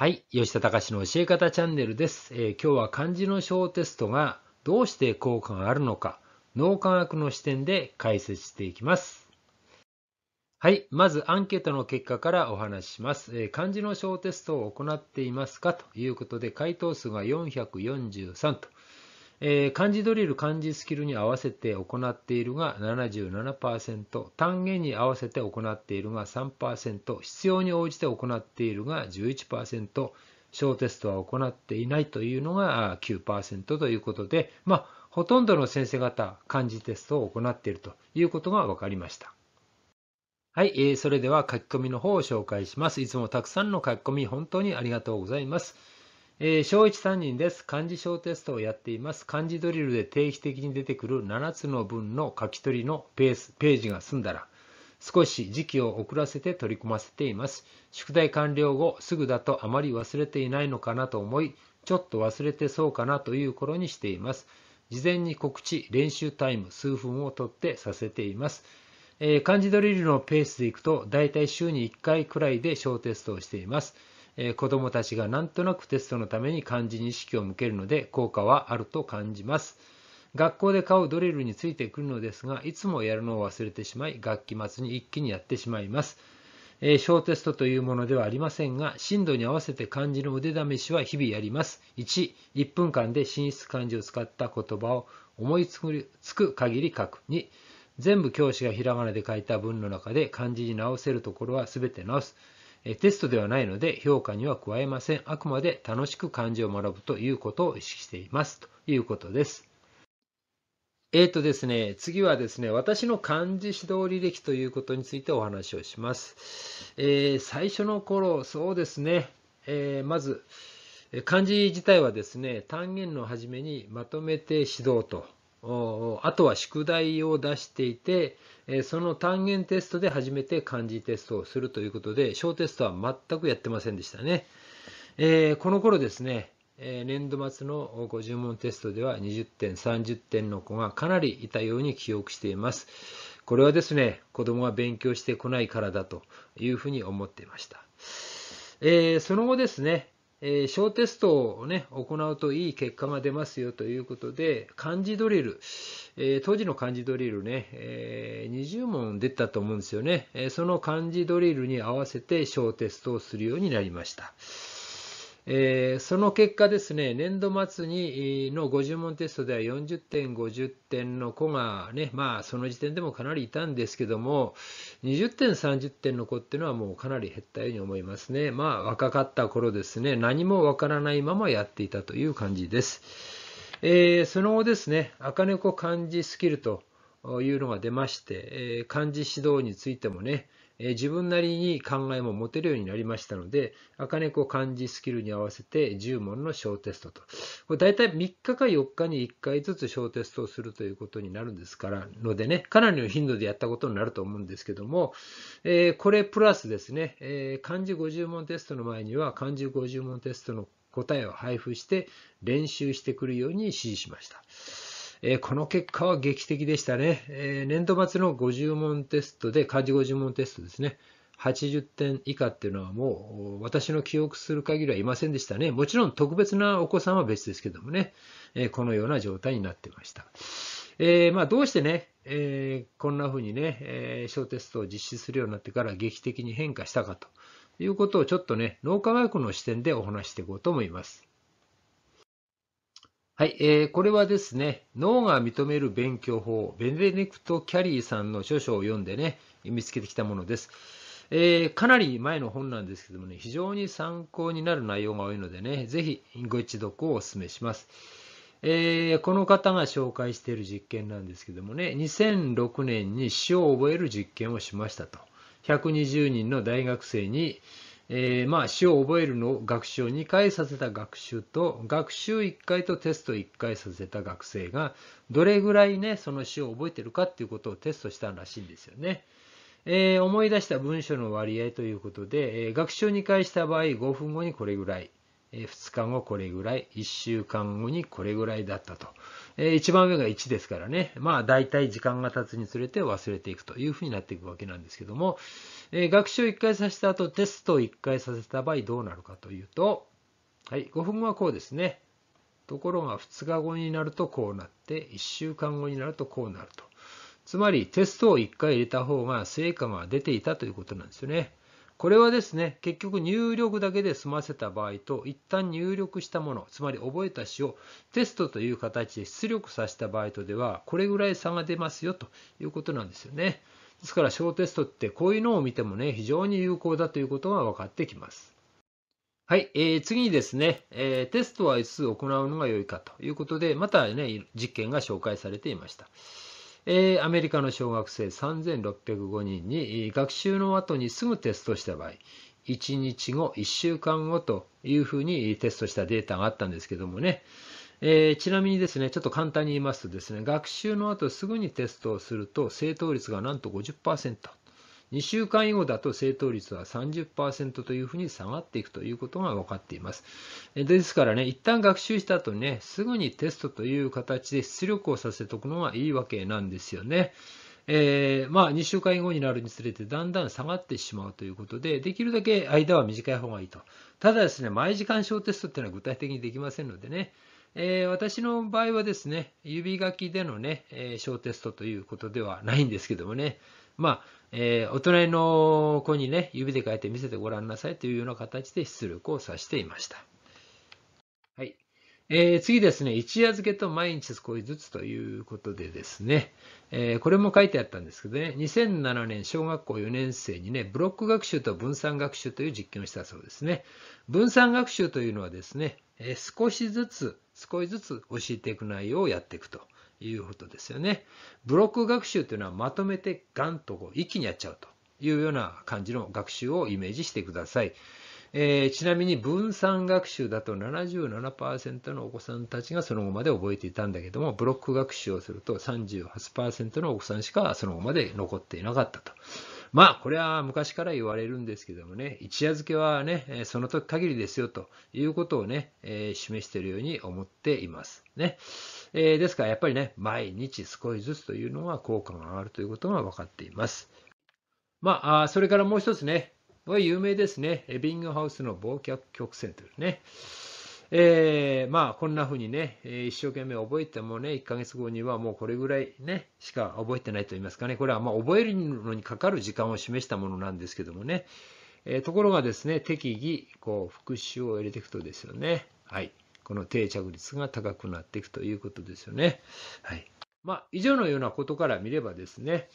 はい、吉田隆の教え方チャンネルです、えー、今日は漢字の小テストがどうして効果があるのか、脳科学の視点で解説していきます。はい、まずアンケートの結果からお話しします。えー、漢字の小テストを行っていますかということで、回答数が443とえー、漢字ドリル、漢字スキルに合わせて行っているが77%、単元に合わせて行っているが3%、必要に応じて行っているが11%、小テストは行っていないというのが9%ということで、まあ、ほとんどの先生方、漢字テストを行っているということが分かりました。はい、えー、それでは書き込みの方を紹介します。いつもたくさんの書き込み、本当にありがとうございます。えー、小3人です。漢字小テストをやっています。漢字ドリルで定期的に出てくる7つの文の書き取りのペースページが済んだら、少し時期を遅らせて取り組ませています。宿題完了後、すぐだとあまり忘れていないのかなと思い、ちょっと忘れてそうかなという頃にしています。事前に告知、練習タイム、数分を取ってさせています。えー、漢字ドリルのペースでいくと、だいたい週に1回くらいで小テストをしています。えー、子供たちがなんとなくテストのために漢字に意識を向けるので効果はあると感じます。学校で買うドリルについてくるのですが、いつもやるのを忘れてしまい、学期末に一気にやってしまいます。えー、小テストというものではありませんが、進度に合わせて漢字の腕試しは日々やります。1、1分間で寝室漢字を使った言葉を思いつく限り書く。2、全部教師がひらがなで書いた文の中で漢字に直せるところは全て直す。テストではないので評価には加えません。あくまで楽しく漢字を学ぶということを意識しています。ということです。えーとですね、次はですね、私の漢字指導履歴ということについてお話をします。えー、最初の頃、そうですね、えー、まず、漢字自体はですね、単元の初めにまとめて指導とあとは宿題を出していて、その単元テストで初めて漢字テストをするということで、小テストは全くやってませんでしたね。えー、この頃ですね、年度末の50問テストでは20点、30点の子がかなりいたように記憶しています。これはですね、子供が勉強してこないからだというふうに思っていました。えー、その後ですね、えー、小テストをね、行うといい結果が出ますよということで、漢字ドリル、えー、当時の漢字ドリルね、えー、20問出たと思うんですよね。えその漢字ドリルに合わせて小テストをするようになりました。えー、その結果ですね、年度末にの50問テストでは40点、50点の子がね、まあその時点でもかなりいたんですけども、20点、30点の子っていうのはもうかなり減ったように思いますね。まあ若かった頃ですね、何もわからないままやっていたという感じです。えー、その後ですね、赤猫漢字スキルというのが出まして、えー、漢字指導についてもね、え自分なりに考えも持てるようになりましたので、赤猫漢字スキルに合わせて10問の小テストと。これ大体3日か4日に1回ずつ小テストをするということになるんですから、のでね、かなりの頻度でやったことになると思うんですけども、えこれプラスですね、え漢字50問テストの前には漢字50問テストの答えを配布して練習してくるように指示しました。えこの結果は劇的でしたね、え年度末の50問テストで、漢字50問テストですね。80点以下っていうのはもう私の記憶する限りはいませんでしたね。もちろん特別なお子さんは別ですけどもね、えこのような状態になってました。えー、まあ、どうしてね、えー、こんな風にね、えー、小テストを実施するようになってから劇的に変化したかということをちょっとね、脳科学の視点でお話していこうと思います。はい、えー、これはですね、脳が認める勉強法、ベネディクト・キャリーさんの著書を読んでね、見つけてきたものです。えー、かなり前の本なんですけどもね、非常に参考になる内容が多いのでね、ぜひご一読をお勧めします。えー、この方が紹介している実験なんですけどもね、2006年に詩を覚える実験をしましたと。120人の大学生に、えー、まあ、詩を覚えるのを学習を2回させた学習と、学習1回とテスト1回させた学生が、どれぐらいね、その詩を覚えてるかっていうことをテストしたらしいんですよね。えー、思い出した文章の割合ということで、えー、学習2回した場合、5分後にこれぐらい。2日後これぐらい、1週間後にこれぐらいだったと。え一番上が1ですからね。まあ大体時間が経つにつれて忘れていくというふうになっていくわけなんですけども、え学習を1回させた後テストを1回させた場合どうなるかというと、はい、5分後はこうですね。ところが2日後になるとこうなって、1週間後になるとこうなると。つまりテストを1回入れた方が成果が出ていたということなんですよね。これはですね、結局入力だけで済ませた場合と、一旦入力したもの、つまり覚えた詞をテストという形で出力させた場合とでは、これぐらい差が出ますよということなんですよね。ですから、小テストってこういうのを見てもね、非常に有効だということが分かってきます。はい、えー、次にですね、えー、テストはいつ行うのが良いかということで、またね、実験が紹介されていました。えー、アメリカの小学生3605人に学習の後にすぐテストした場合、1日後、1週間後というふうにテストしたデータがあったんですけどもね、えー、ちなみにですね、ちょっと簡単に言いますとですね、学習の後すぐにテストをすると正答率がなんと50%。2週間以後だと正答率は30%というふうに下がっていくということが分かっています。ですからね、一旦学習した後にね、すぐにテストという形で出力をさせておくのがいいわけなんですよね。えー、まあ、2週間以後になるにつれてだんだん下がってしまうということで、できるだけ間は短い方がいいと。ただですね、毎時間小テストっていうのは具体的にできませんのでね、えー、私の場合はですね、指書きでのね、えー、小テストということではないんですけどもね、まあ、えー、お隣の子にね、指で書いて見せてごらんなさいというような形で出力をさしていました。はい。えー、次ですね、一夜漬けと毎日少しずつということでですね、えー、これも書いてあったんですけどね、2007年小学校4年生にね、ブロック学習と分散学習という実験をしたそうですね。分散学習というのはですね、え少しずつ少しずつ教えていく内容をやっていくということですよね。ブロック学習というのはまとめてガンとこう一気にやっちゃうというような感じの学習をイメージしてください。えー、ちなみに分散学習だと77%のお子さんたちがその後まで覚えていたんだけども、ブロック学習をすると38%のお子さんしかその後まで残っていなかったと。まあ、これは昔から言われるんですけどもね、一夜漬けはね、その時限りですよということをね、えー、示しているように思っています。ね。えー、ですからやっぱりね、毎日少しずつというのは効果が上がるということが分かっています。まあ、それからもう一つね、有名ですね、エビングハウスの忘却曲線というね。えー、まあこんな風にね、一生懸命覚えてもね、1ヶ月後にはもうこれぐらいね、しか覚えてないと言いますかね、これはま覚えるのにかかる時間を示したものなんですけどもね、えー、ところがですね、適宜、こう、復習を入れていくとですよね、はい、この定着率が高くなっていくということですよね。はい。まあ、以上のようなことから見ればですね、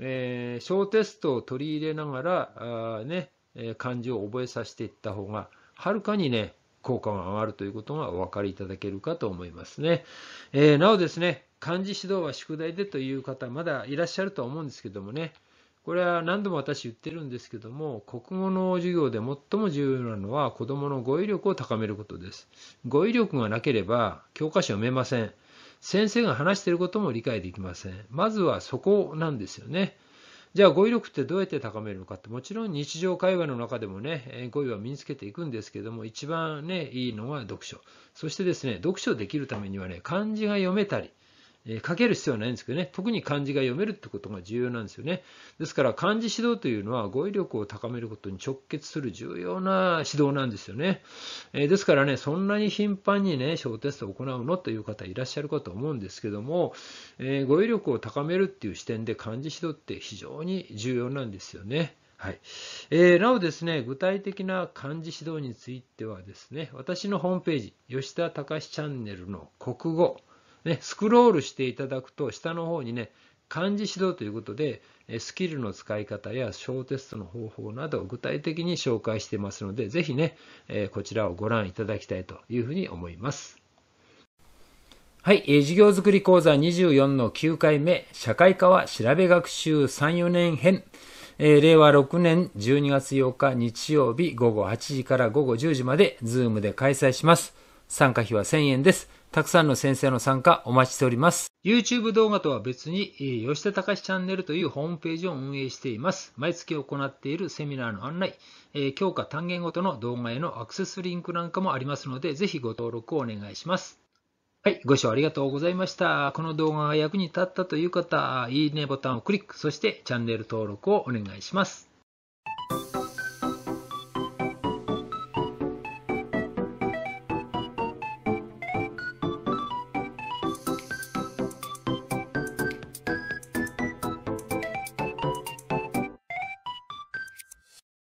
えー、小テストを取り入れながら、あね、漢字を覚えさせていった方が、はるかにね、効果が上がるということがお分かりいただけるかと思いますね。えー、なおですね、漢字指導は宿題でという方、まだいらっしゃるとは思うんですけどもね、これは何度も私言ってるんですけども、国語の授業で最も重要なのは子供の語彙力を高めることです。語彙力がなければ教科書読めません。先生が話していることも理解できません。まずはそこなんですよね。じゃあ語彙力ってどうやって高めるのかってもちろん日常会話の中でもね語彙は身につけていくんですけども一番ねいいのが読書そしてですね読書できるためにはね漢字が読めたりえ書ける必要はないんですけどね、特に漢字が読めるってことが重要なんですよね。ですから漢字指導というのは語彙力を高めることに直結する重要な指導なんですよね。えですからね、そんなに頻繁にね、小テストを行うのという方いらっしゃるかと思うんですけども、え語彙力を高めるっていう視点で漢字指導って非常に重要なんですよね。はいえー、なおですね、具体的な漢字指導についてはですね、私のホームページ、吉田隆チャンネルの国語ね、スクロールしていただくと、下の方にね、漢字指導ということで、スキルの使い方や小テストの方法などを具体的に紹介してますので、ぜひね、こちらをご覧いただきたいというふうに思います。はい、え授業づくり講座24の9回目、社会科は調べ学習3、4年編。え令和6年12月8日日曜日午後8時から午後10時まで、ズームで開催します。参加費は1000円です。たくさんの先生の参加お待ちしております。YouTube 動画とは別に、吉田隆チャンネルというホームページを運営しています。毎月行っているセミナーの案内、え教科単元ごとの動画へのアクセスリンクなんかもありますので、ぜひご登録をお願いします。はい、ご視聴ありがとうございました。この動画が役に立ったという方、いいねボタンをクリック、そしてチャンネル登録をお願いします。